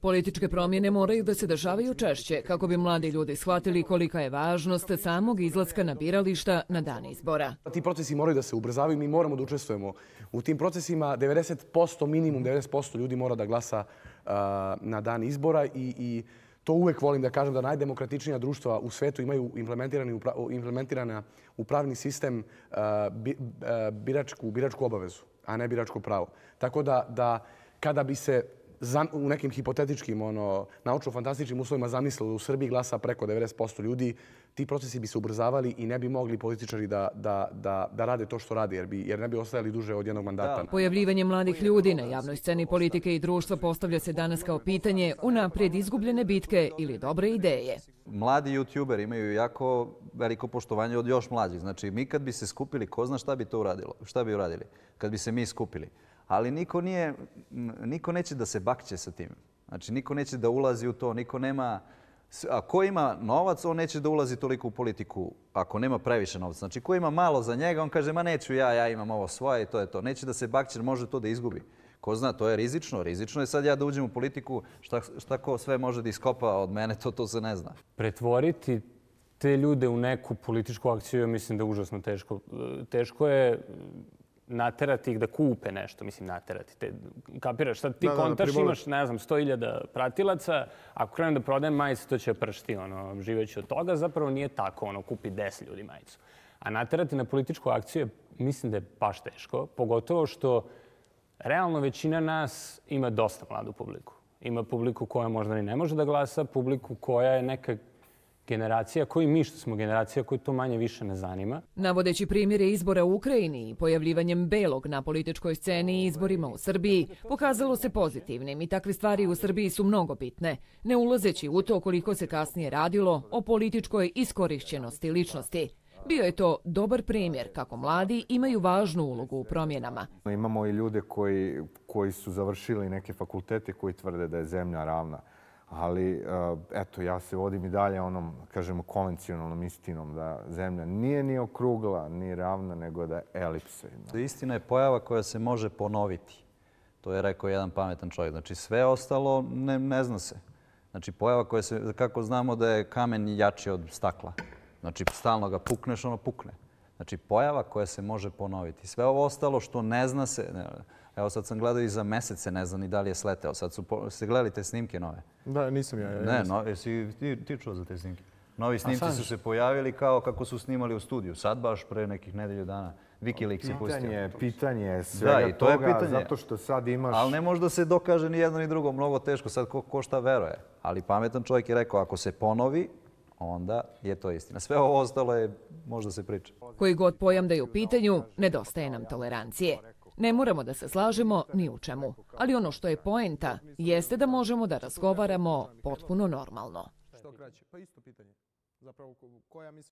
Političke promjene moraju da se dešavaju češće kako bi mladi ljudi shvatili kolika je važnost samog izlaska na birališta na dan izbora. Ti procesi moraju da se ubrzavaju, mi moramo da učestvujemo. U tim procesima 90%, minimum 90% ljudi mora da glasa na dan izbora i, i to uvek volim da kažem da najdemokratičnija društva u svetu imaju implementirani, implementirana u pravni sistem biračku, biračku obavezu, a ne biračko pravo. Tako da, da kada bi se u nekim hipotetičkim, ono, naučno-fantastičnim uslovima zamislili da u Srbiji glasa preko 90% ljudi, ti procesi bi se ubrzavali i ne bi mogli političari da, da, da, da rade to što rade, jer, bi, jer ne bi ostajali duže od jednog mandata. Da. Pojavljivanje mladih ljudi na javnoj sceni politike i društva postavlja se danas kao pitanje u naprijed izgubljene bitke ili dobre ideje. Mladi youtuber imaju jako veliko poštovanje od još mlađih. Znači, mi kad bi se skupili, ko zna šta bi to uradilo? Šta bi uradili kad bi se mi skupili? ali niko, nije, niko neće da se bakće sa tim. Znači, niko neće da ulazi u to, niko nema... A ko ima novac, on neće da ulazi toliko u politiku ako nema previše novca. Znači, ko ima malo za njega, on kaže, ma neću ja, ja imam ovo svoje i to je to. Neće da se bakće, može to da izgubi. Ko zna, to je rizično. Rizično je sad ja da uđem u politiku, šta, šta ko sve može da iskopa od mene, to, to se ne zna. Pretvoriti te ljude u neku političku akciju, mislim da je užasno teško. E, teško je naterati ih da kupe nešto, mislim naterati. Te, kapiraš, sad ti kontaš, imaš, ne znam, 100.000 pratilaca, ako krenem da prodajem majicu, to će pršti, ono, živeći od toga, zapravo nije tako, ono, kupi 10 ljudi majicu. A naterati na političku akciju je, mislim da je baš teško, pogotovo što realno većina nas ima dosta mladu publiku. Ima publiku koja možda i ne može da glasa, publiku koja je nekak generacija koji mi što smo generacija koji to manje više ne zanima. Navodeći primjere izbora u Ukrajini i pojavljivanjem belog na političkoj sceni i izborima u Srbiji, pokazalo se pozitivnim i takve stvari u Srbiji su mnogo bitne, ne ulazeći u to koliko se kasnije radilo o političkoj iskorišćenosti ličnosti. Bio je to dobar primjer kako mladi imaju važnu ulogu u promjenama. Imamo i ljude koji, koji su završili neke fakultete koji tvrde da je zemlja ravna ali eh, eto, ja se vodim i dalje onom, kažemo, konvencionalnom istinom da Zemlja nije ni okrugla, ni ravna, nego da je elipsa. Istina je pojava koja se može ponoviti. To je rekao jedan pametan čovjek. Znači, sve ostalo ne, ne zna se. Znači, pojava koja se, kako znamo da je kamen jači od stakla. Znači, stalno ga pukneš, ono pukne. Znači, pojava koja se može ponoviti. Sve ovo ostalo što ne zna se... Evo sad sam gledao i za mesece, ne znam ni da li je sleteo. Sad su se gledali te snimke nove. Da, nisam ja. Ne, jesi ti čuo za te snimke? Novi snimci su se pojavili kao kako su snimali u studiju. Sad baš pre nekih nedelju dana. Wikileaks je pustio. Pitanje, pitanje svega to toga, pitanje. zato što sad imaš... Ali ne može se dokaže ni jedno ni drugo, mnogo teško, sad ko, ko šta veruje. Ali pametan čovjek je rekao, ako se ponovi, onda je to istina. Sve ovo ostalo je, možda se priča. Koji god pojam da je u pitanju, nedostaje nam tolerancije. Ne moramo da se slažemo ni u čemu, ali ono što je poenta jeste da možemo da razgovaramo potpuno normalno. Što kraće, pa isto pitanje. Zapravo, koja mislim...